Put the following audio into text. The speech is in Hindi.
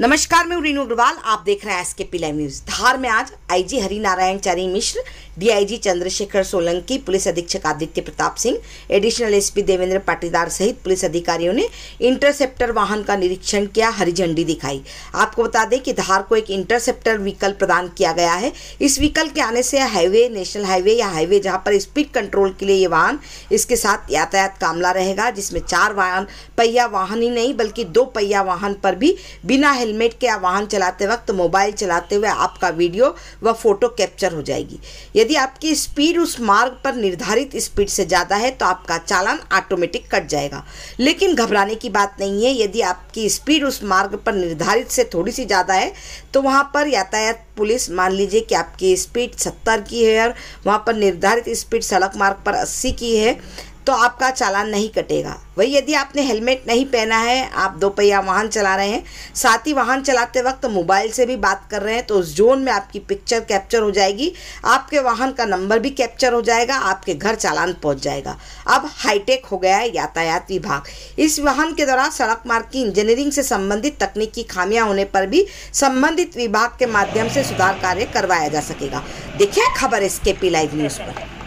नमस्कार मैं रीनू अग्रवाल आप देख रहे हैं एस के पी न्यूज धार में आज IG Harinarayan Chari Mishra DIG Chandrashekhar Solanki police अधीक्षक आदित्य प्रताप सिंह एडिशनल एसपी देवेंद्र पाटीदार सहित पुलिस अधिकारियों ने इंटरसेप्टर वाहन का निरीक्षण किया हरी झंडी दिखाई आपको बता दें कि धार को एक इंटरसेप्टर व्हीकल प्रदान किया गया है इस व्हीकल के आने से हाईवे नेशनल हाईवे या हाईवे जहाँ पर स्पीड कंट्रोल के लिए ये वाहन इसके साथ यातायात कामला रहेगा जिसमें चार वाहन पहिया वाहन ही नहीं बल्कि दो पहिया वाहन पर भी बिना हेलमेट के वाहन चलाते वक्त मोबाइल चलाते हुए आपका वीडियो व फोटो कैप्चर हो जाएगी यदि आपकी स्पीड उस मार्ग पर निर्धारित स्पीड से ज़्यादा है तो आपका चालान ऑटोमेटिक कट जाएगा लेकिन घबराने की बात नहीं है यदि आपकी स्पीड उस मार्ग पर निर्धारित से थोड़ी सी ज़्यादा है तो वहाँ पर यातायात पुलिस मान लीजिए कि आपकी स्पीड सत्तर की है और वहाँ पर निर्धारित स्पीड सड़क मार्ग पर अस्सी की है तो आपका चालान नहीं कटेगा वही यदि आपने हेलमेट नहीं पहना है आप दोपहिया वाहन चला रहे हैं साथ ही वाहन चलाते वक्त मोबाइल से भी बात कर रहे हैं तो उस जोन में आपकी पिक्चर कैप्चर हो जाएगी आपके वाहन का नंबर भी कैप्चर हो जाएगा आपके घर चालान पहुंच जाएगा अब हाईटेक हो गया है यातायात विभाग इस वाहन के द्वारा सड़क मार्ग की इंजीनियरिंग से संबंधित तकनीकी खामियां होने पर भी संबंधित विभाग के माध्यम से सुधार कार्य करवाया जा सकेगा देखिए खबर इसके पी लाइव न्यूज़ पर